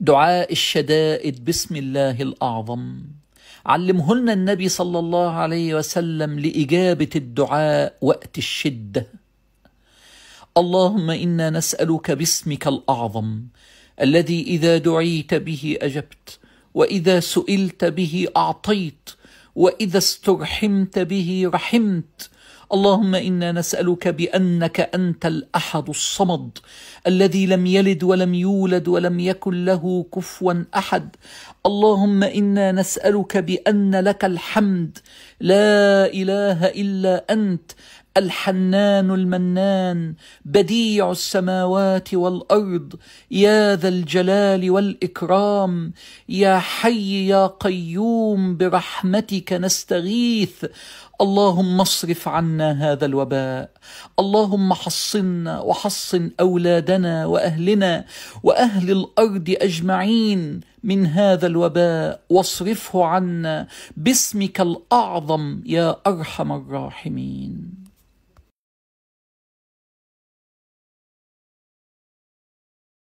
دعاء الشدائد بسم الله الأعظم علمه لنا النبي صلى الله عليه وسلم لإجابة الدعاء وقت الشدة اللهم إنا نسألك باسمك الأعظم الذي إذا دعيت به أجبت وإذا سئلت به أعطيت وإذا استرحمت به رحمت اللهم انا نسالك بانك انت الاحد الصمد الذي لم يلد ولم يولد ولم يكن له كفوا احد اللهم انا نسالك بان لك الحمد لا اله الا انت الحنان المنان بديع السماوات والارض يا ذا الجلال والاكرام يا حي يا قيوم برحمتك نستغيث اللهم اصرف عنا هذا الوباء اللهم حصنا وحصن اولادنا واهلنا واهل الارض اجمعين من هذا الوباء واصرفه عنا باسمك الاعظم يا ارحم الراحمين